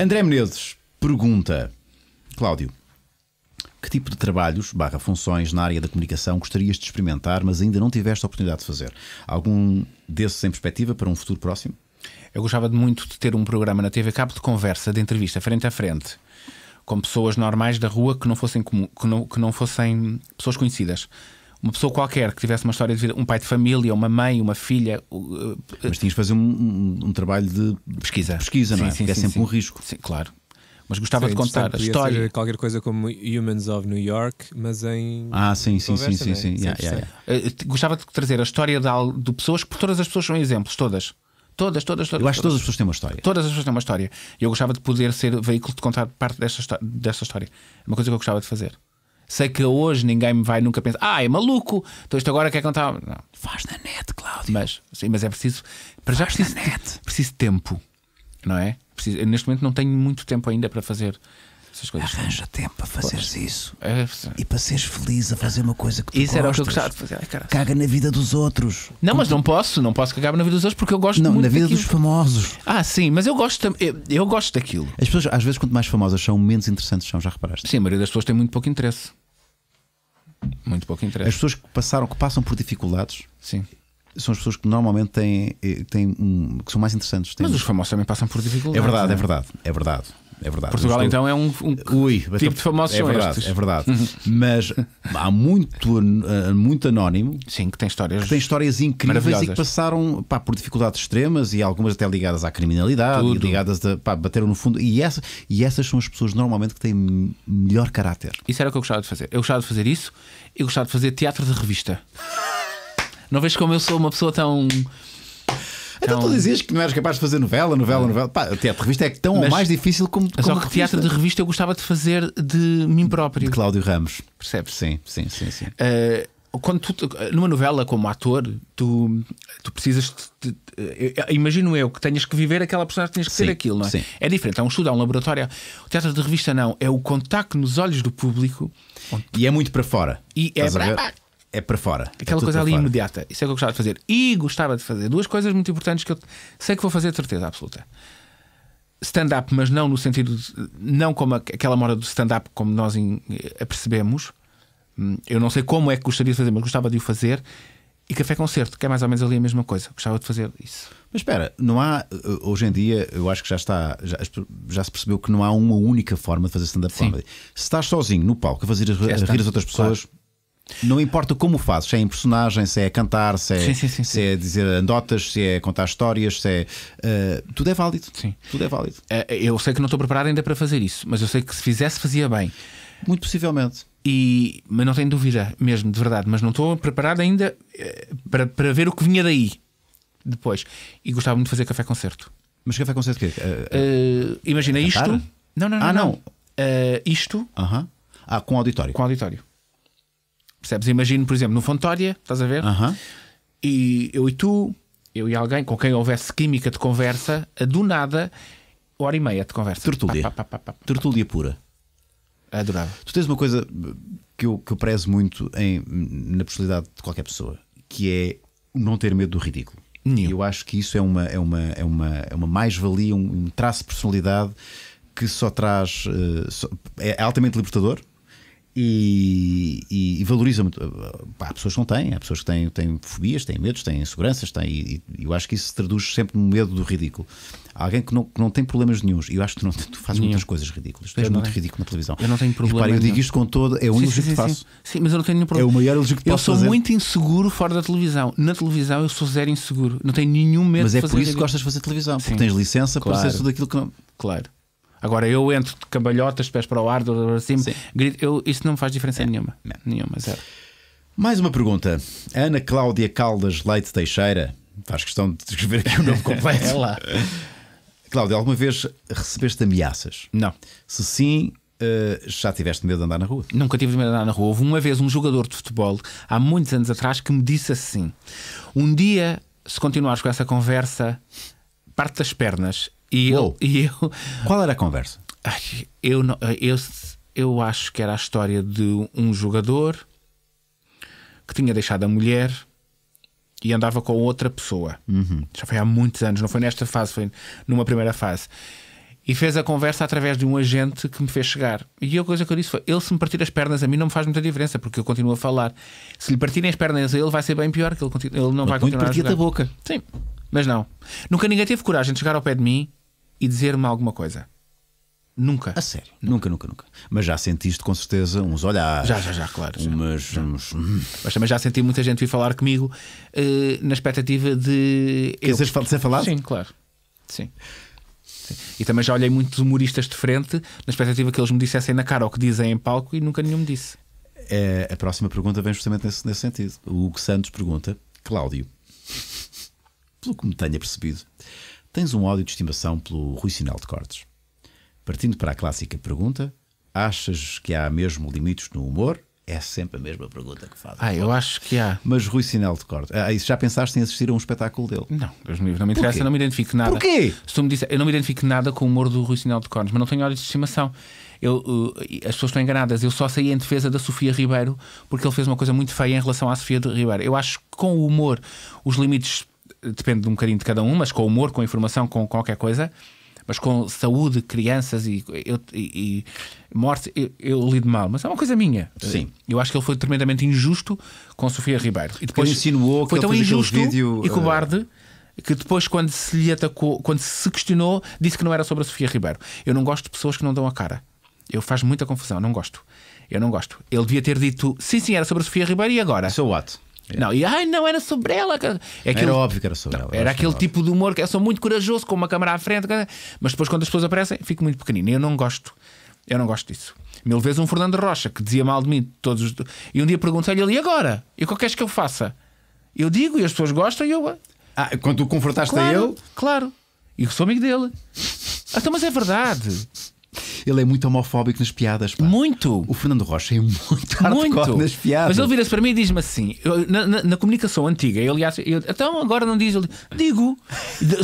André Menezes pergunta: Cláudio, que tipo de trabalhos barra funções na área da comunicação gostarias de experimentar, mas ainda não tiveste a oportunidade de fazer? Algum desses em perspectiva para um futuro próximo? Eu gostava de muito de ter um programa na TV Cabo de conversa, de entrevista, frente a frente, com pessoas normais da rua que não fossem, que não, que não fossem pessoas conhecidas uma pessoa qualquer que tivesse uma história de vida, um pai de família, uma mãe, uma filha. Eh, mas tinhas de fazer um, um, um trabalho de pesquisa, pesquisa sim, não é? Sim, sim, é sempre um risco. Sim, claro. Mas gostava sim, de contar a história. qualquer coisa como Humans of New York, mas em. Ah, sim, sim, conversa, sim, sim. É? sim, yeah, yeah, yeah. Uh, gostava de trazer a história de, de pessoas, porque todas as pessoas são exemplos, todas. Todas, todas, todas. Eu acho que todas as pessoas têm uma história. Todas as pessoas têm uma história. Eu gostava de poder ser veículo de contar parte desta, história. É uma coisa que eu gostava de fazer. Sei que hoje ninguém me vai nunca pensar, ah, é maluco, então isto agora quer contar. Não. Faz na net, Cláudio. Mas, sim, mas é preciso. Para Faz já preciso, na net. preciso de tempo, não é? Preciso, neste momento não tenho muito tempo ainda para fazer. essas coisas Arranja tempo para fazeres pois. isso é, e para seres feliz a fazer uma coisa que tu Isso gostas. era o que eu gostava de fazer. Ai, Caga na vida dos outros. Não, Como mas tu... não posso, não posso cagar na vida dos outros porque eu gosto não, muito na vida daquilo. dos famosos. Ah, sim, mas eu gosto, eu, eu gosto daquilo. As pessoas, às vezes, quanto mais famosas são, menos interessantes são, já reparaste? Sim, a maioria das pessoas tem muito pouco interesse. Muito pouco interesse As pessoas que passaram, que passam por dificuldades. Sim. São as pessoas que normalmente têm, eh, têm que são mais interessantes. Têm... Mas os famosos também passam por dificuldades. É verdade, é? é verdade, é verdade é verdade. Portugal, estou... então, é um, um eh, Ui, tipo de famosos é verdade, estes. É verdade. Uhum. Mas há muito, eh, muito anónimo. Sim, que tem histórias. Que tem histórias incríveis e que passaram pá, por dificuldades extremas e algumas até ligadas à criminalidade, Tudo. ligadas a. Pá, bateram no fundo. E, essa, e essas são as pessoas normalmente que têm melhor caráter. Isso era o que eu gostava de fazer. Eu gostava de fazer isso. Eu gostava de fazer teatro de revista. Não vejo como eu sou uma pessoa tão então, então, tu dizias que não eras capaz de fazer novela, novela, é. novela. Pá, teatro revista é tão ou mais difícil como. como só que revista. teatro de revista eu gostava de fazer de mim próprio. De Cláudio Ramos. Percebes? Sim, sim, sim. sim. Uh, quando tu, numa novela como ator, tu, tu precisas. De, de, eu, imagino eu que tenhas que viver aquela personagem, tens que ser aquilo, não é? Sim. É diferente, é um estudo, é um laboratório. O teatro de revista não, é o contacto nos olhos do público. E é muito para fora. E é para é para fora. É aquela é coisa ali fora. imediata. Isso é o que eu gostava de fazer. E gostava de fazer duas coisas muito importantes que eu sei que vou fazer de certeza absoluta. Stand-up, mas não no sentido. De, não como aquela moda do stand-up como nós em, eh, a percebemos. Hum, eu não sei como é que gostaria de fazer, mas gostava de o fazer. E café concerto, que é mais ou menos ali a mesma coisa. Gostava de fazer isso. Mas espera, não há. Eh, hoje em dia, eu acho que já está. Já, já se percebeu que não há uma única forma de fazer stand-up comedy. Se estás sozinho no palco a fazer a, a rir as outras pessoas. Claro não importa como o fazes, se é em personagem, se é a cantar, se é, sim, sim, sim, se é dizer andotas, se é contar histórias, se é. Uh, tudo é válido. Sim. Tudo é válido. Eh, eh, eu sei que não estou preparado ainda para fazer isso, mas eu sei que se fizesse, fazia bem. Muito possivelmente. E, mas não tenho dúvida, mesmo, de verdade. Mas não estou preparado ainda para, para ver o que vinha daí depois. E gostava muito de fazer café-concerto. Mas café-concerto o quê? Uh, uh, imagina isto. Não, não, não. Ah, não. não. isto. Uh -huh. Ah, com auditório. Com auditório. Percebes? Imagino, por exemplo, no Fontória, estás a ver? Uhum. E eu e tu, eu e alguém com quem houvesse química de conversa, do nada, hora e meia de conversa. Tertúlia. Tertúlia pura. Adorava. Tu tens uma coisa que eu, que eu prezo muito em, na personalidade de qualquer pessoa, que é não ter medo do ridículo. Nenhum. Eu acho que isso é uma, é uma, é uma, é uma mais-valia, um, um traço de personalidade que só traz. Uh, só, é altamente libertador, e, e, e valoriza muito. Há pessoas que não têm, há pessoas que têm, têm fobias, têm medos, têm inseguranças, têm, e, e eu acho que isso se traduz sempre no medo do ridículo. Há alguém que não, que não tem problemas nenhuns, e eu acho que tu, não, tu fazes Nenhum. muitas coisas ridículas. Tu és muito ridículo na televisão. Eu não tenho problema. Repara, eu digo isto com todo, é um único que sim, faço. Sim. mas eu não tenho nenhum problema. É o maior elogio que posso Eu sou muito inseguro fora da televisão. Na televisão eu sou zero inseguro, não tenho nenhum medo Mas é por isso que gostas de fazer televisão, porque tens licença claro. para ser tudo aquilo que não. Claro. Agora eu entro de cambalhotas, de pés para o ar, para cima, grito, eu, isso não me faz diferença é. nenhuma. Não. É. Nenhuma, zero. Mais uma pergunta. Ana Cláudia Caldas Leite Teixeira. Faz questão de escrever aqui o nome completo. é lá. Cláudia, alguma vez recebeste ameaças? Não. Se sim, eh, já tiveste medo de andar na rua? Nunca tive medo de andar na rua. Houve uma vez um jogador de futebol, há muitos anos atrás, que me disse assim: Um dia, se continuares com essa conversa, parte das pernas e, eu, e eu. Qual era a conversa? eu, eu, eu acho que era a história de um jogador que tinha deixado a mulher e andava com outra pessoa. Uhum. Já foi há muitos anos, não foi nesta fase, foi numa primeira fase. E fez a conversa através de um agente que me fez chegar. E a coisa que eu disse foi: ele, se me partir as pernas, a mim não me faz muita diferença, porque eu continuo a falar. Se lhe partirem as pernas a ele, vai ser bem pior, que ele, continu... ele não mas vai continuar a partia a boca. Sim, mas não. Nunca ninguém teve coragem de chegar ao pé de mim e dizer-me alguma coisa. Nunca. A sério? Nunca, nunca, nunca. Mas já sentiste com certeza uns olhares. Já, já, já, claro. Umas, já. Uns... Hum. Mas também já senti muita gente vir falar comigo uh, na expectativa de. Quer dizer, ser falado? Sim, claro. Sim. Sim. E também já olhei muitos humoristas de frente na expectativa que eles me dissessem na cara o que dizem em palco e nunca nenhum me disse. É, a próxima pergunta vem justamente nesse, nesse sentido. O Hugo Santos pergunta: Cláudio, pelo que me tenha percebido, tens um áudio de estimação pelo Rui Sinal de Cortes. Partindo para a clássica pergunta, achas que há mesmo limites no humor? É sempre a mesma pergunta que fazem. Ah, eu acho que há. Mas Rui Sinal de Cortes, ah, já pensaste em assistir a um espetáculo dele? Não, Deus me livre, não me interessa, eu não me identifico nada. Porquê? Se tu me disser, eu não me identifico nada com o humor do Rui Sinal de Cortes, mas não tenho áudio de estimação. Eu, uh, as pessoas estão enganadas. Eu só saí em defesa da Sofia Ribeiro porque ele fez uma coisa muito feia em relação à Sofia Ribeiro. Eu acho que com o humor os limites depende de um bocadinho de cada um, mas com humor, com informação, com qualquer coisa, mas com saúde, crianças e, e, e morte, eu, eu, lido mal, mas é uma coisa minha. Sim. Eu acho que ele foi tremendamente injusto com Sofia Ribeiro. E depois insinuou que foi tão injusto vídeo, e cobarde. Uh... Que depois, quando se lhe atacou, quando se questionou, disse que não era sobre a Sofia Ribeiro. Eu não gosto de pessoas que não dão a cara. Eu faz muita confusão, não gosto. Eu não gosto. Ele devia ter dito sim, sim, era sobre a Sofia Ribeiro e agora. So what? É. Não, e ai, não era sobre ela. É aquele, era óbvio que era sobre não, ela. Era, aquele tipo de humor que eu sou muito corajoso com uma câmera à frente, mas depois quando as pessoas aparecem, fico muito pequenino. Eu não gosto. Eu não gosto disso. Mil vezes um Fernando Rocha que dizia mal de mim todos os... E um dia perguntei-lhe ali agora, e o é que queres que eu faça? Eu digo e as pessoas gostam e eu. Ah, ah quando tu confrontaste claro, a ele? Claro. E sou amigo dele. Ah, então, mas é verdade. Ele é muito homofóbico nas piadas. Pá. Muito! O Fernando Rocha é muito muito nas piadas. Mas ele vira-se para mim e diz-me assim: eu, na, na, na, comunicação antiga, ele aliás, eu, então agora não diz, ele, digo,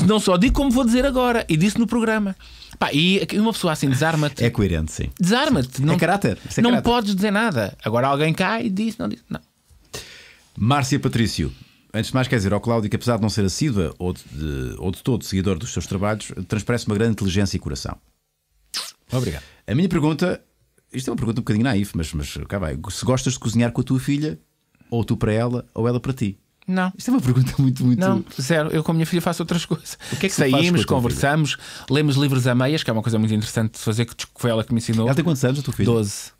não só digo como vou dizer agora, e disse no programa. Pá, e uma pessoa assim desarma-te. É coerente, sim. Desarma-te. É não, é caráter. É não caráter. podes dizer nada. Agora alguém cai e diz, não diz. Não. Márcia Patrício, antes de mais, quer dizer ao Cláudio que, apesar de não ser assídua ou de, de, ou de todo seguidor dos seus trabalhos, transparece uma grande inteligência e coração. Obrigado. A minha pergunta, isto é uma pergunta um bocadinho naif, mas, mas cá vai. Se gostas de cozinhar com a tua filha, ou tu para ela, ou ela para ti? Não. Isto é uma pergunta muito, muito. Não, zero. Eu com a minha filha faço outras coisas. O que é que Saímos, conversamos, filha? lemos livros a meias, que é uma coisa muito interessante de fazer, que foi ela que me ensinou. Ela tem quantos anos, a tua filha? Doze.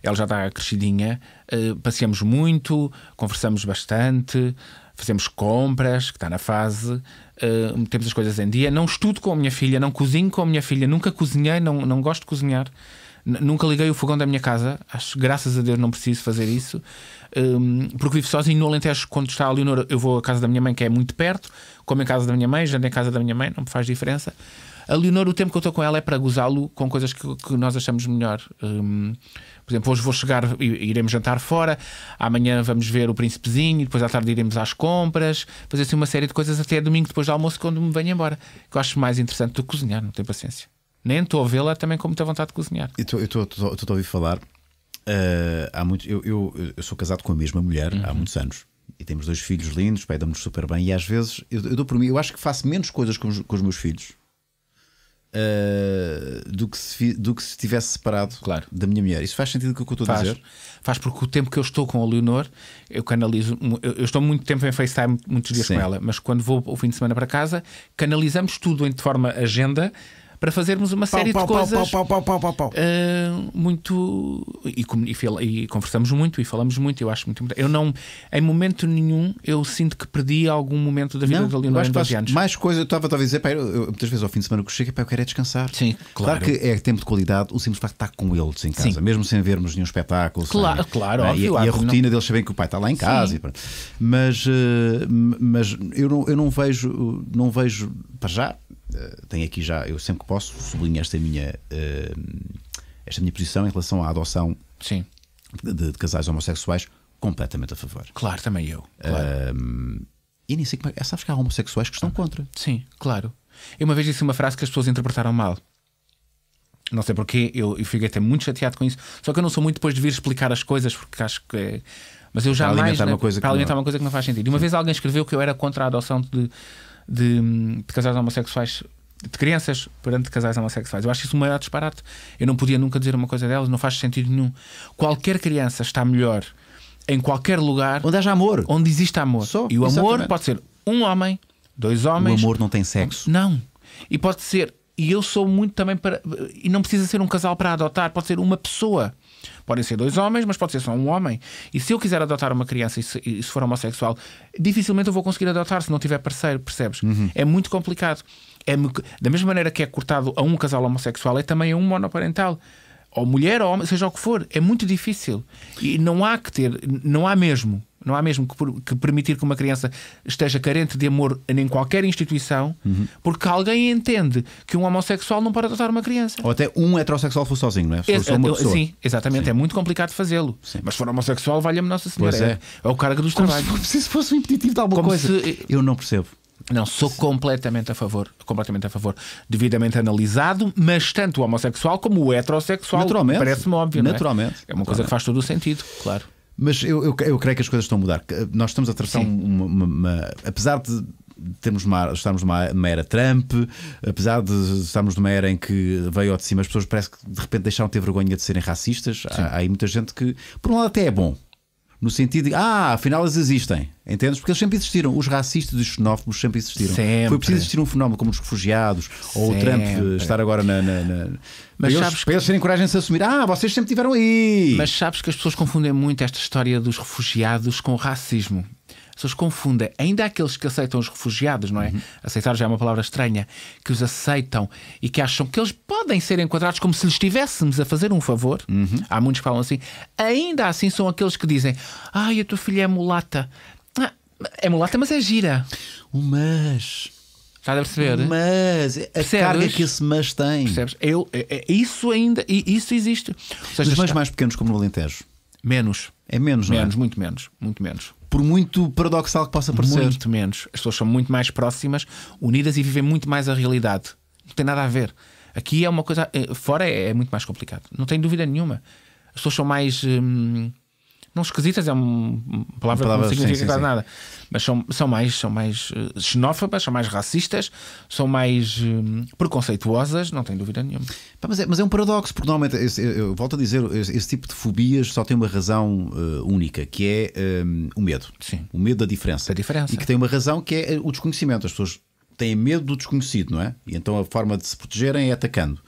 Ela já está crescidinha, uh, passeamos muito, conversamos bastante, fazemos compras, que está na fase, uh, metemos as coisas em dia. Não estudo com a minha filha, não cozinho com a minha filha, nunca cozinhei, não, não gosto de cozinhar. Nunca liguei o fogão da minha casa, acho graças a Deus não preciso fazer isso, um, ehm, porque vivo sozinho no Alentejo. Quando está a Leonor, eu vou à casa da minha mãe, que é muito perto, como em casa da minha mãe, já em casa da minha mãe, não me faz diferença. A Leonor, o tempo que eu estou com ela é para gozá-lo com coisas que, que nós achamos melhor. Um, por exemplo, hoje vou chegar e iremos jantar fora, amanhã vamos ver o príncipezinho, depois à tarde iremos às compras, fazer assim uma série de coisas até domingo depois do almoço, quando me venho embora. Que eu acho mais interessante do que cozinhar, não tenho paciência. Nem estou a vê-la também com muita vontade de cozinhar. Eu estou a ouvir falar. Uh, há muito, eu, eu, eu, sou casado com a mesma mulher uhum. há muitos anos. E temos dois filhos lindos, pai, damos super bem. E às vezes eu, eu dou por mim, eu acho que faço menos coisas com os, com os meus filhos Uh, do, que se, do que se tivesse separado claro. da minha mulher. Isso faz sentido com o que eu estou faz, a dizer? Faz, porque o tempo que eu estou com a Leonor, eu canalizo. Eu estou muito tempo em FaceTime, muitos dias Sim. com ela, mas quando vou o fim de semana para casa, canalizamos tudo de forma agenda para fazermos uma pau, série pau, de pau, coisas uh, muito e, e, e, conversamos muito e falamos muito. Eu acho muito. Eu não, em momento nenhum, eu sinto que perdi algum momento da vida não, da Leonor em 12 anos. Mais coisa, eu estava a dizer, pá, eu, muitas vezes ao fim de semana que chego, é para eu quero é descansar. Sim, claro. claro. que é tempo de qualidade, o simples facto de estar com eles em casa, Sim. mesmo sem vermos nenhum espetáculo. Claro, sem, claro. Né, óbvio, e, e, a rotina não... deles sabem que o pai está lá em casa. mas, uh, mas eu não, eu não vejo, não vejo para já eh, tenho aqui já, eu sempre que posso, sublinho esta minha, eh, esta minha posição em relação à adoção Sim. De, de, casais homossexuais, completamente a favor. Claro, também eu. Claro. Ehm, e nem sei como é. Sabes que há homossexuais que estão ah, contra. Sim, claro. Eu uma vez disse uma frase que as pessoas interpretaram mal. Não sei porquê, eu, eu fiquei até muito chateado com isso. Só que eu não sou muito depois de vir explicar as coisas, porque acho que. É... Mas eu já para alimentar, mais, uma, né, coisa para é. alimentar não... uma coisa que não faz sentido. E uma Sim. vez alguém escreveu que eu era contra a adoção de de, de casais homossexuais de crianças perante casais homossexuais. Eu acho isso um maior disparate. Eu não podia nunca dizer uma coisa delas, não faz sentido nenhum. Qualquer criança está melhor em qualquer lugar onde haja amor. Onde existe amor. Só, e o exatamente. amor pode ser um homem, dois homens. O amor não tem sexo. Não. E pode ser. E eu sou muito também para. E não precisa ser um casal para adotar, pode ser uma pessoa. Podem ser dois homens, mas pode ser só um homem. E se eu quiser adotar uma criança e se, e se for homossexual, dificilmente eu vou conseguir adotar se não tiver parceiro, percebes? Uhum. É muito complicado. É, da mesma maneira que é cortado a um casal homossexual, é também a um monoparental ou mulher ou homem, seja o que for, é muito difícil. E não há que ter, não há mesmo. Não há mesmo que, que, permitir que uma criança esteja carente de amor em qualquer instituição, uhum. porque alguém entende que um homossexual não pode adotar uma criança. Ou até um heterossexual for sozinho, não é? Se é, uma é, Sim, exatamente. Sim. É muito complicado fazê-lo. Mas se for homossexual, valha-me Nossa Senhora. Pois é. é o cargo dos Como trabalhos. Se fosse um impeditivo de alguma Como coisa. Se... Eh, Eu não percebo. Não, sou completamente a favor, completamente a favor, devidamente analisado, mas tanto o homossexual como o heterossexual parece-me óbvio. É? Naturalmente. É? é uma coisa que faz todo o sentido, claro. Mas eu, eu, eu, creio que as coisas estão a mudar. Eh, nós estamos a atravessar uma, uma, uma. Apesar de temos uma, estamos numa, era Trump, apesar de estarmos numa era em que veio ao de cima, as pessoas parece que de repente deixaram de ter vergonha de serem racistas. Há, há, aí muita gente que, por um lado, até é bom no sentido de, ah, afinal eles existem, entendes? Porque eles sempre existiram, os racistas e os xenófobos sempre existiram. Sempre. Foi preciso existir um fenómeno como os refugiados ou o Trump eh, estar agora na. na, na... Mas para, eles, que... eles terem coragem de se assumir, ah, vocês sempre tiveram aí. Mas sabes que as pessoas confundem muito esta história dos refugiados com o racismo as pessoas confundem. Ainda aqueles que aceitam os refugiados, não é? Uhum. Aceitar já é uma palavra estranha. Que os aceitam e que acham que eles podem ser enquadrados como se lhes estivéssemos a fazer um favor. Uhum. Há muitos que falam assim. Ainda assim são aqueles que dizem: Ai, a tua filha é mulata. Ah, é mulata, mas é gira. O mas. está a perceber? Mas a Percebes? carga que esse mas tem. Percebes? Eu, é, é, isso ainda isso existe. Seja, Os mães está... mais pequenos, como no Alentejo. Menos. É menos, menos, não é? Menos, muito menos. Muito menos por muito paradoxal que possa parecer. Muito menos. As pessoas são muito mais próximas, unidas e vivem muito mais a realidade. Não tem nada a ver. Aqui é uma coisa. Eh, fora é, é muito mais complicado. Não tem dúvida nenhuma. As pessoas são mais. Hum, não esquisitas, é uma palavra, palavra que não significa sim, sim, nada, mas são, são mais, são mais eh, xenófobas, são mais racistas, são mais hum, preconceituosas, não tenho dúvida nenhuma. Pá, mas, é, mas é um paradoxo, porque normalmente, esse, eu, eu volto a dizer, esse, esse, tipo de fobias só tem uma razão uh, única, que é um, o medo. Sim. O medo da diferença. Da diferença. E que tem uma razão que é eh, o desconhecimento. As pessoas têm medo do desconhecido, não é? E então a forma de se protegerem é atacando.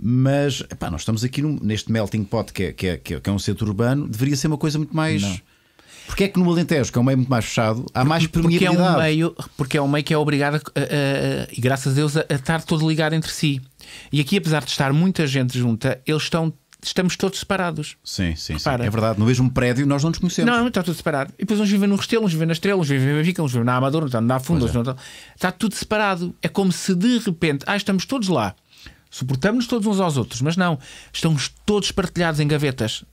Mas epá, nós estamos aqui num, neste melting pot é, que é, que, é, que é um centro urbano, deveria ser uma coisa muito mais. Não. Porque é que no Alentejo, que é um meio muito mais fechado, há mais Porque é um meio, porque é, um meio que é obrigado, a, a, a, e graças a Deus, a, estar todo ligado entre si. E aqui, apesar de estar muita gente junta, eles estão. Estamos todos separados. Sim, sim, Repara. sim. É verdade. No mesmo prédio nós não nos conhecemos. Não, não está tudo separado. E depois uns vivem no Restelo, uns vivem na Estrela, uns vivem na Vica, uns vivem na Amadora, uns vivem na Afunda. É. Está tudo separado. É como se de repente, ah, estamos todos lá. Suportamos-nos todos uns aos outros, mas não. Estamos todos partilhados em gavetas.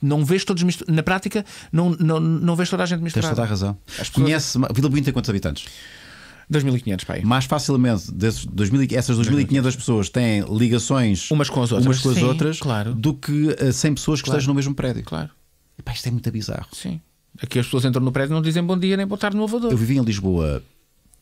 Não vês todos misturados. Na prática, não, não, não vês toda a gente misturada. Tens toda a razão. Pessoas... Conhece Vila Bonita tem quantos habitantes? 2.500, pai. Mais facilmente, desses 2000, essas 2.500 pessoas têm ligações umas com as outras, umas com as Sim, outras claro. do que 100 eh, pessoas que claro. estejam no mesmo prédio. Claro. Epá, isto é muito bizarro. Sim. Aqui as pessoas entram no prédio e não dizem bom dia nem boa tarde no elevador. Eu vivi em Lisboa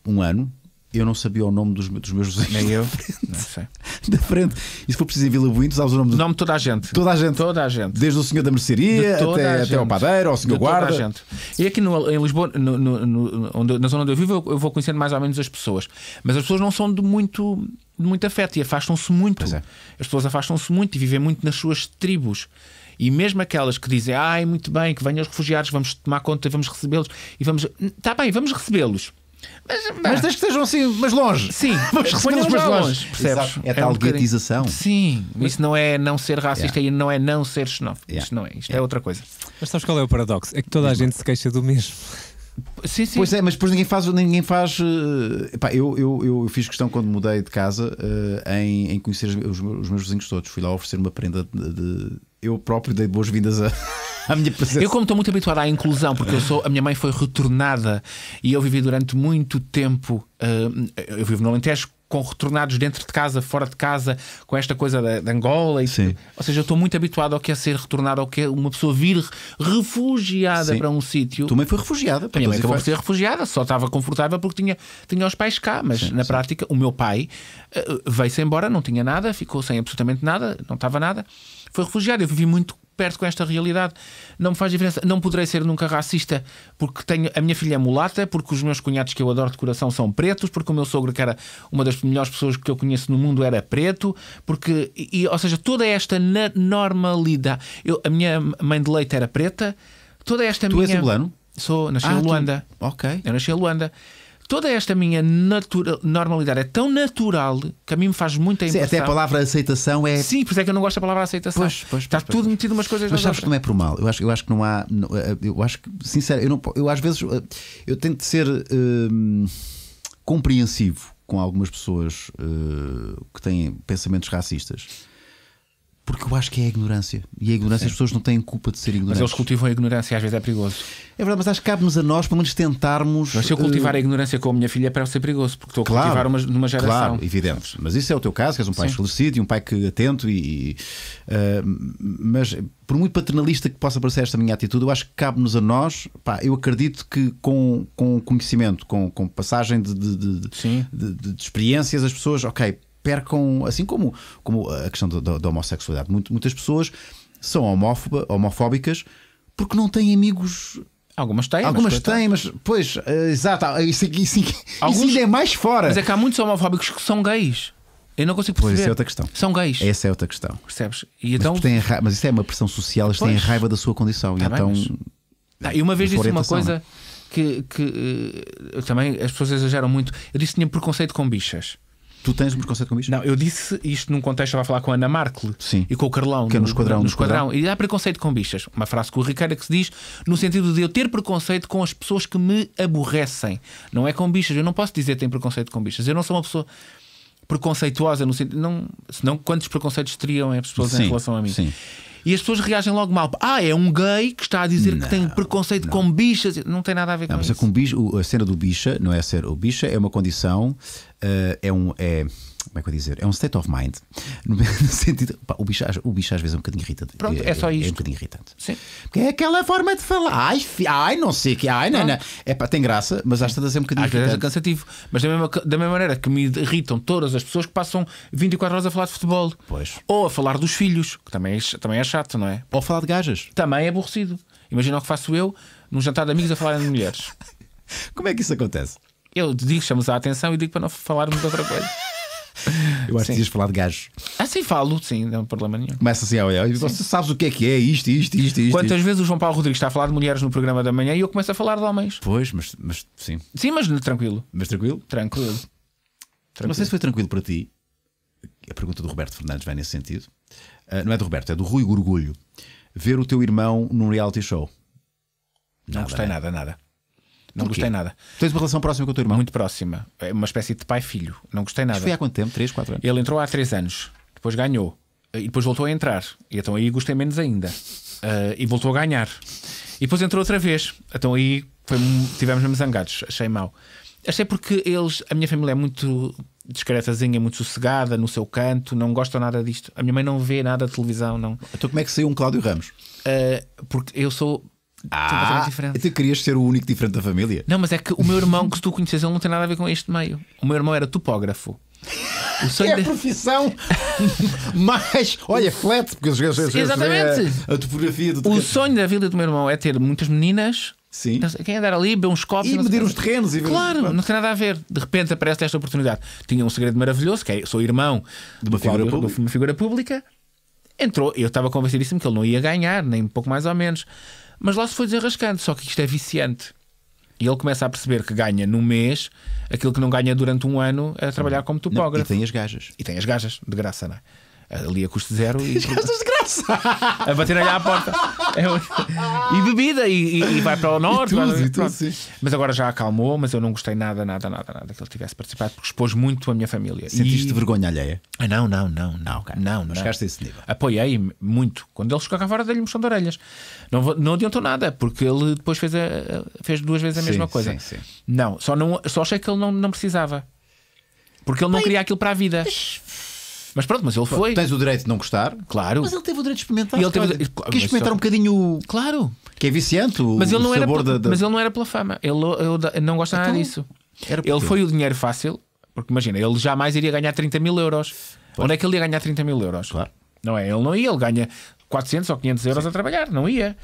um ano eu não sabia o nome dos, dos meus vizinhos. Nem eu. Da frente. E se for preciso em Vila Buinto, sabes o nome? O nome de toda a gente. Toda a gente. Toda a gente. Desde o senhor da mercearia até, até o padeiro, ao senhor de guarda. Toda a gente. E aqui no, em Lisboa, no, no, onde, na zona onde eu vivo, eu, vou conhecendo mais ou menos as pessoas. Mas as pessoas não são de muito, de muito afeto e afastam-se muito. É. As pessoas afastam-se muito e vivem muito nas suas tribos. E mesmo aquelas que dizem, ai, muito bem, que venham os refugiados, vamos tomar conta, vamos recebê-los. E vamos, está bem, vamos recebê-los mas, mas, mas desde que estejam assim, mas longe. Sim, mas recebê-los, mas longe. longe percebes? É, é tal um guetização. Sim, isso não é não ser racista yeah. e não é não ser xenófobo. Yeah. Isto não é, isto é yeah. é outra coisa. Mas sabes qual é o paradoxo? É que toda a gente se queixa do mesmo. Sim, sim. Pois é, mas depois ninguém faz. Ninguém faz uh, eu, eu, eu fiz questão quando mudei de casa uh, em, em, conhecer os, os meus vizinhos todos. Fui lá oferecer uma prenda de, de eu próprio dei boas-vindas a. à minha presença. Eu, como estou muito habituado à inclusão, porque eu sou, a minha mãe foi retornada e eu vivi durante muito tempo, ah, eu vivo no Alentejo, com retornados dentro de casa, fora de casa, com esta coisa da, da Angola. E Sim. Ou seja, eu estou muito habituado ao que é ser retornado, ao que é uma pessoa vir refugiada Sim. para um sítio. Tu também foi refugiada. Para a minha mãe acabou de ser refugiada, só estava confortável porque tinha, tinha os pais cá, mas Sim, na prática o meu pai uh, veio-se embora, não tinha nada, ficou sem absolutamente nada, não estava nada foi refugiado. Eu vivi muito perto com esta realidade. Não me faz diferença. Não poderei ser nunca racista, porque tenho a minha filha é mulata, porque os meus cunhados que eu adoro de coração são pretos, porque o meu sogro, que era uma das melhores pessoas que eu conheço no mundo, era preto, porque. E, ou seja, toda esta normalidade. Eu, a minha mãe de leite era preta, toda esta tu minha. Tu és angolano? Sou, nasci ah, em Luanda. Tu... Ok. Eu nasci em Luanda toda esta minha normalidade é tão natural que a mim me faz muita impressão. Sim, até a palavra aceitação é. Sim, por isso é que eu não gosto da palavra aceitação. Pois, pois, Está pois, tudo pois. metido umas coisas Mas sabes que não é por mal. Eu acho, eu acho que não há. Eh, eh, eu acho que, sincero, eu, não, eu às vezes. Eh, eu tento ser hum, compreensivo com algumas pessoas que têm pensamentos racistas porque eu acho que é a ignorância. E a ignorância, Sim. as pessoas não têm culpa de ser ignorantes. Mas eles cultivam a ignorância, às vezes é perigoso. É verdade, mas acho que cabe-nos a nós, pelo menos, tentarmos. Mas se eu cultivar uh... a ignorância com a minha filha, é parece ser perigoso, porque estou claro, a cultivar uma, numa geração. Claro, evidente. Mas isso é o teu caso, que és um pai Sim. esclarecido e um pai que atento. E, uh, mas, por muito paternalista que possa parecer esta minha atitude, eu acho que cabe-nos a nós. Pá, eu acredito que com, com conhecimento, com, com passagem de, de, de, de experiências, as pessoas, ok, percam, assim como, como a questão da, homossexualidade. muitas pessoas são homófoba, homofóbicas porque não têm amigos Algumas têm. Algumas mas, têm, mas. Pois, uh, exato. Ah, isso, isso, Alguns, isso é mais fora. Mas é que há muitos homofóbicos que são gays. Eu não consigo perceber. Pois, essa é outra questão. São gays. Essa é outra questão. Percebes? E então... mas, mas isso é uma pressão social, eles pois. têm raiva da sua condição. Tá e, bem, então... Mas... Ah, e uma vez disse uma é? coisa né? que, que uh, também as pessoas exageram muito. Eu disse que tinha preconceito com bichas. Tu tens um preconceito com bichas Não, eu disse isto num contexto, estava a falar com a Ana Markle Sim. e com o Carlão. Que é no, no esquadrão. No, esquadrão. E há preconceito com bichas. Uma frase Ricardo é que se diz no sentido de eu ter preconceito com as pessoas que me aborrecem. Não é com bichas. Eu não posso dizer que tenho preconceito com bichas. Eu não sou uma pessoa preconceituosa no sentido. Não, senão quantos preconceitos teriam as pessoas sim, em relação a mim? Sim. E as pessoas reagem logo mal. Ah, é um gay que está a dizer não, que tem preconceito não. com bichas. Não tem nada a ver não, com mas isso. É com bicho, a cena do bicha, não é ser o bicha, é uma condição uh, é um. É, como é que eu dizer? É um state of mind. No, sentido. Pá, o, bicho, o bicho às vezes é um bocadinho irritante. Pronto, é, é só isso. É, é, um bocadinho irritante. Sim. Porque é aquela forma de falar. Ai, fi, ai não sei que. Ai, não, não. É pá, tem graça, mas às vezes é um bocadinho às é irritante. é cansativo. Mas da mesma, da mesma maneira que me irritam todas as pessoas que passam 24 horas a falar de futebol. Pois. Ou a falar dos filhos, que também é, também é chato, não é? Ou a falar de gajas. Também é aborrecido. Imagina o que faço eu num jantar de amigos a falar de mulheres. Como é que isso acontece? Eu digo, chamo a atenção e digo para não falarmos de outra coisa. Eu acho sim. que devias falar de gajos. Ah, sim, falo, sim, não um problema nenhum. Começa assim a olhar. Você sabes o que é que é isto, isto, isto, isto. Quantas isto? vezes o João Paulo Rodrigues está a falar de mulheres no programa da manhã e eu começo a falar de homens? Pois, mas, mas sim. Sim, mas tranquilo. Mas tranquilo? Tranquilo. tranquilo. Não sei se foi tranquilo para ti. A pergunta do Roberto Fernandes vai nesse sentido. Uh, não é do Roberto, é do Rui Gorgulho. Ver o teu irmão num reality show. Nada, não gostei né? nada, nada. Não Porquê? gostei nada. Tens uma relação próxima com o teu irmão? Muito próxima. É uma espécie de pai-filho. Não gostei nada. Isso foi há quanto tempo? 3, 4 anos? Ele entrou há 3 anos, depois ganhou. E depois voltou a entrar. E então aí gostei menos ainda. Uh, e voltou a ganhar. E depois entrou outra vez. Então aí foi, tivemos mesmo zangados. Achei mal. Achei porque eles, a minha família é muito discretazinha, muito sossegada, no seu canto, não gosta nada disto. A minha mãe não vê nada de televisão, não. Então como é que saiu um Cláudio Ramos? Uh, porque eu sou ah, diferente. tu então querias ser o único diferente da família? Não, mas é que o meu irmão, que se tu conheces, ele não tem nada a ver com este meio. O meu irmão era topógrafo. O sonho é a profissão mais. Olha, flat, porque os gajos. Exatamente. A, é, a topografia do O sonho da vida do meu irmão é ter muitas meninas. Sim. Quem andar é ali, beber uns copos e medir os terrenos e ver... Claro, não tem nada a ver. De repente aparece esta oportunidade. Tinha um segredo maravilhoso, que é, sou irmão de uma, figura, pública. De uma figura pública. Entrou, eu estava convencidíssimo que ele não ia ganhar, nem um pouco mais ou menos. Mas lá se foi desenrascando, só que isto é viciante. E ele começa a perceber que ganha num mês aquilo que não ganha durante um ano a é trabalhar como topógrafo. Não, e tem as gajas. E tem as gajas, de graça, não é? ali a custo zero e. a bater ali à porta. É e bebida, e, e, vai para o norte. E tudo, vai... e tudo, Mas agora já acalmou, mas eu não gostei nada, nada, nada, nada que ele tivesse participado, porque expôs muito a minha família. Sentiste e... vergonha alheia? Ah, não, não, não, não. Okay. Não, não, não chegaste a esse nível. Apoiei muito. Quando ele chegou cá fora, dei-lhe moção de orelhas. Não, não adiantou nada, porque ele depois fez, a, fez duas vezes a sim, mesma coisa. Sim, sim. Não, só, não, só achei que ele não, não precisava. Porque ele não Pai, queria aquilo para a vida. Mas mas pronto, mas ele foi. Tens o direito de não gostar. Claro. Mas ele teve o direito de experimentar. E ele teve... Quis mas experimentar só... um bocadinho. Claro. Que é viciante o, mas ele não sabor era, da, da... Mas ele não era pela fama. Ele, ele não gosta então, nada disso. Era ele foi o dinheiro fácil. Porque imagina, ele jamais iria ganhar 30 mil euros. Pois. Onde é que ele ia ganhar 30 mil euros? Claro. Não é? Ele não ia. Ele ganha 400 ou 500 euros Sim. a trabalhar. Não ia.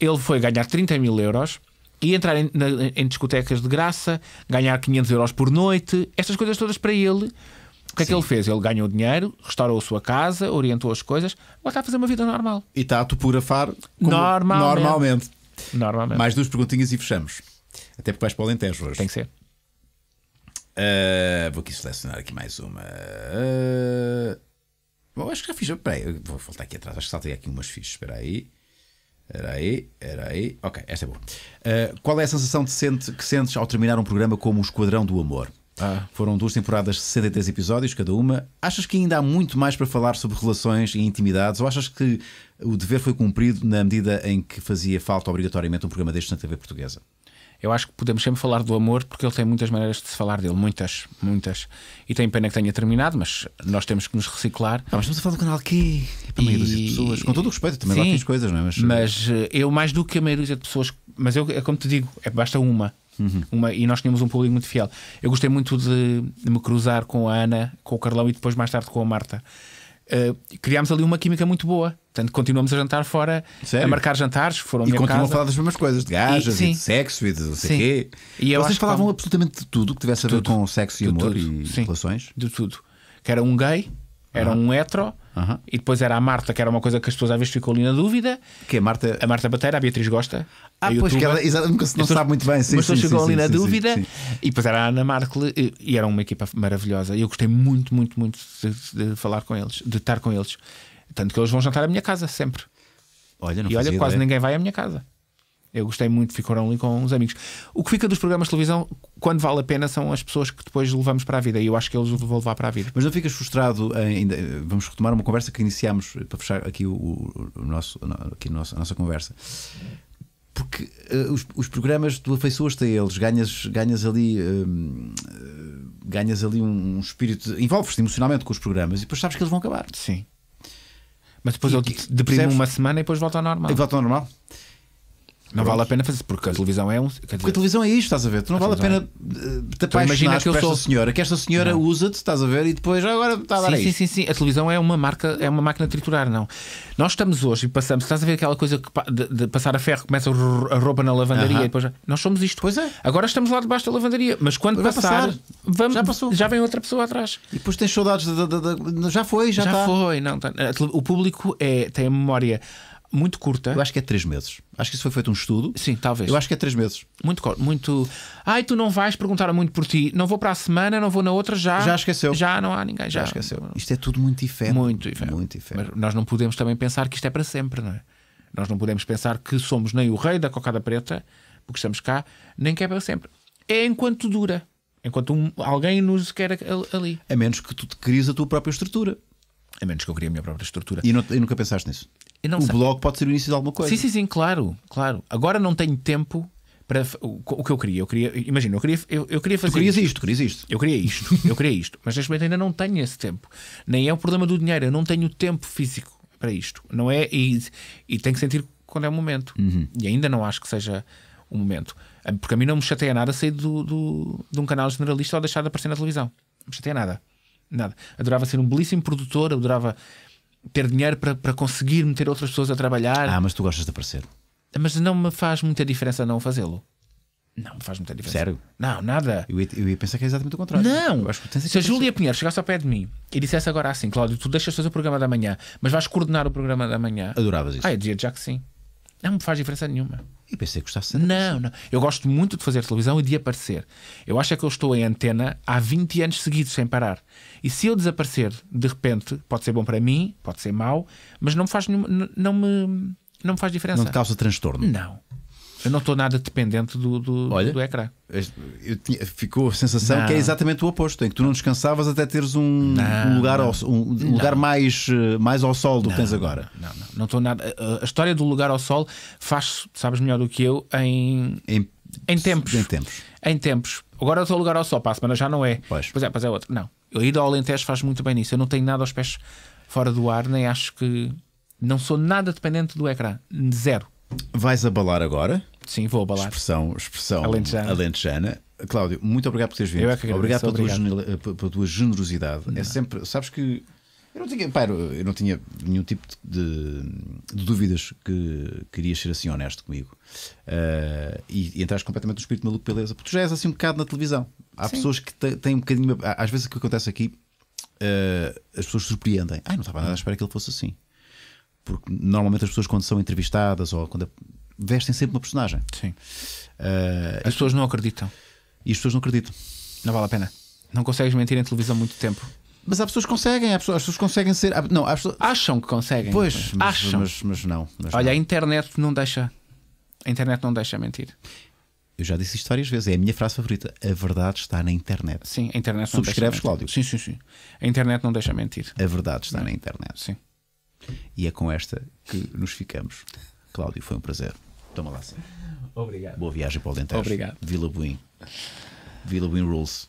Ele foi ganhar 30 mil euros e entrar em, na, em, discotecas de graça, ganhar 500 euros por noite, estas coisas todas para ele o que é que ele fez? Ele ganhou dinheiro, restaurou a sua casa, orientou as coisas, agora está a fazer uma vida normal. E está a topografar como normalmente. normalmente. normalmente. Mais duas perguntinhas e fechamos. Até porque vais para o Alentejo hoje. Tem que ser. Uh, vou aqui selecionar aqui mais uma. Uh, bom, acho que já fiz. aí, vou voltar aqui atrás. Acho que saltei aqui umas fichas. Espera aí. Era aí, era aí. Ok, esta é boa. Uh, qual é a sensação de sente, que sentes ao terminar um programa como O Esquadrão do Amor? Ah. Foram duas temporadas, de 63 episódios cada uma. Achas que ainda há muito mais para falar sobre relações e intimidades? Ou achas que o dever foi cumprido na medida em que fazia falta obrigatoriamente um programa deste na TV portuguesa? Eu acho que podemos sempre falar do amor porque ele tem muitas maneiras de se falar dele, muitas, muitas. E tem pena que tenha terminado, mas nós temos que nos reciclar. Ah, mas estamos a falar do canal aqui é para e... meia de pessoas, com todo o respeito, também Sim, lá coisas, não é? Mas... mas eh, eu, mais do que a maioria de pessoas, mas eu, é como te digo, é, basta uma Uhum. Uma, e nós tínhamos um público muito fiel. Eu gostei muito de, de, me cruzar com a Ana, com o Carlão e depois mais tarde com a Marta. Uh, criámos ali uma química muito boa. Portanto, continuamos a jantar fora, Sério? a marcar jantares, foram E continuam a falar das mesmas coisas, de gajas, e, e de sexo e de não sei o quê. E Vocês falavam absolutamente de tudo que tivesse a ver com sexo e humor amor tudo. e sim. relações? De tudo. Que era um gay, era uhum. um hetero Uhum. E depois era a Marta, que era uma coisa que as pessoas às vezes ficam ali na dúvida. Que é Marta? A Marta Bateira, a Beatriz Gosta. Ah, pois, que ela, não pessoas, sabe muito bem. Sim, mas pessoas ficam ali na sim, dúvida. Sim, sim. E depois era a Ana Markle e, e era uma equipa maravilhosa. E eu gostei muito, muito, muito de, de falar com eles, de estar com eles. Tanto que eles vão jantar à minha casa sempre. Olha, e olha, quase ideia. ninguém vai à minha casa. Eu gostei muito, ficou ali com uns amigos. O que fica dos programas de televisão, quando vale a pena, são as pessoas que depois levamos para a vida. E eu acho que eles o vão levar para a vida. Mas não ficas frustrado ainda? Vamos retomar uma conversa que iniciámos para fechar aqui, o, o nosso, aqui a nossa, nossa conversa porque uh, os, os, programas tu afeiçoas-te a eles, ganhas, ganhas ali. Uh, ganhas ali um, espírito. envolves-te emocionalmente com os programas e depois sabes que eles vão acabar. Sim. Mas depois e, eu deprimo uma semana e depois volta ao normal. E volta ao normal. Não vale a pena fazer porque a televisão é um. Dizer, porque a televisão é isto, estás a ver? Tu não vale a é- pena eh, te então imagina que eu sou... esta senhora, que esta senhora usa-te, estás a ver? E depois ah, agora está a dar sim, aí. Sim, sim, sim. A televisão é uma marca, é uma máquina de triturar, não. Nós estamos hoje e passamos, estás a ver aquela coisa que, de, de passar a ferro, começa a roupa na lavandaria uh -huh. e depois. Nós somos isto. Pois é. Agora estamos lá debaixo da lavandaria, mas quando passar, passar vamos, já, passou. já vem outra pessoa atrás. E depois tens saudades de, de, de, já foi, já, já tá. foi. Não, tá. o público é, tem a memória muito curta. Eu acho que é três meses. Acho que isso foi feito um estudo. Sim, talvez. Eu acho que é três meses. Muito curto. Muito... Ai, tu não vais perguntar muito por ti. Não vou para a semana, não vou na outra, já. Já esqueceu. Já não há ninguém. Já, já esqueceu. Isto é tudo muito diferente. Muito diferente. Muito diferente. Mas nós não podemos também pensar que isto é para sempre, não é? Nós não podemos pensar que somos nem o rei da cocada preta, porque estamos cá, nem que é para sempre. É enquanto dura. Enquanto um, alguém nos quer ali. A menos que tu te a tua própria estrutura. A menos que eu crie a minha própria estrutura. E, não, e nunca pensaste nisso? o sei. blog pode ser o início de alguma coisa. Sim, sim, sim, claro, claro. Agora não tenho tempo para o, que eu queria. Eu queria, imagina, eu queria, eu, eu queria fazer. Tu querias isto. isto, querias isto. Eu queria isto, eu queria isto. Mas neste momento ainda não tenho esse tempo. Nem é o problema do dinheiro, eu não tenho tempo físico para isto. Não é e, e tem que sentir quando é o momento. Uhum. E ainda não acho que seja o momento. Ah, porque a mim não me chateia nada sair do, do, de um canal generalista ou deixar de aparecer na televisão. Não me chateia nada. Nada. Adorava ser um belíssimo produtor, adorava ter dinheiro para, para conseguir meter outras pessoas a trabalhar. Ah, mas tu gostas de aparecer. Mas não me faz muita diferença não fazê-lo. Não me faz muita diferença. Sério? Não, nada. Eu ia, eu ia pensar que é exatamente o contrário. Não! É Se a Júlia Pinheiro chegasse ao pé de mim e dissesse agora assim, Cláudio, tu deixas fazer o programa da manhã, mas vais coordenar o programa da manhã. Adoravas isso. Ah, eu dizia já que sim. Não me faz diferença nenhuma. E pensei que gostasse Não, não. Eu gosto muito de fazer televisão e de aparecer. Eu acho é que eu estou em antena há 20 anos seguidos, sem parar. E se eu desaparecer, de repente, pode ser bom para mim, pode ser mau, mas não me faz nenhuma, não me, não me faz diferença. Não te causa transtorno? Não. Eu não estou nada dependente do, do, Olha, do ecrã. Tinha, ficou a sensação não. que é exatamente o oposto, em que tu não descansavas até teres um, não, um lugar, ao, um lugar mais, eh, mais ao sol do que tens agora. Não, não, não estou nada. Eh, eh, a história do lugar ao sol faz, sabes melhor do que eu, em, em, em tempos. Em tempos. Em tempos. Agora estou a lugar ao sol, para a semana já não é. Pois, pois é, pois é outro. Não. Eu ir ao Alentejo faz muito bem nisso. Eu não tenho nada aos pés fora do ar, nem acho que. Não sou nada dependente do ecrã. Zero. Vais abalar agora? Sim, vou abalar. Expressão, expressão alentejana. alentejana. Cláudio, muito obrigado por teres vindo. Eu é que obrigado, pela, obrigado. Tua, eh, pela tua generosidade. É não. É sempre, sabes que eu não tinha, pá, eu não tinha nenhum tipo de, de dúvidas que querias ser assim honesto comigo. Uh, e, e entraste completamente no espírito maluco beleza, porque tu já és assim um bocado na televisão. Há Sim. pessoas que têm um bocadinho. Às vezes o que acontece aqui, uh, as pessoas surpreendem. Ah, não estava nada à espera que ele fosse assim. Porque normalmente as pessoas, quando são entrevistadas ou quando vestem sempre uma personagem. Sim. Uh, as pessoas não acreditam. E as pessoas não acreditam. Não vale a pena. Não consegues mentir em televisão muito tempo. Mas há pessoas que conseguem, há pessoas, as pessoas conseguem ser. Há, não, pessoas... Acham que conseguem. Pois, mas, acham. Mas, mas, mas não. Mas Olha, não. a internet não deixa. A internet não deixa mentir. Eu já disse isto várias vezes, é a minha frase favorita. A verdade está na internet. Sim, a internet não deixa. Subscreves, Cláudio? Sim, sim, sim. A internet não deixa mentir. A verdade está não. na internet. Sim. E é com esta que nos ficamos. Cláudio, foi um prazer. Toma lá. Obrigado. Boa viagem para o Alentejo. Obrigado. Vila Buin. Vila Buin Rules.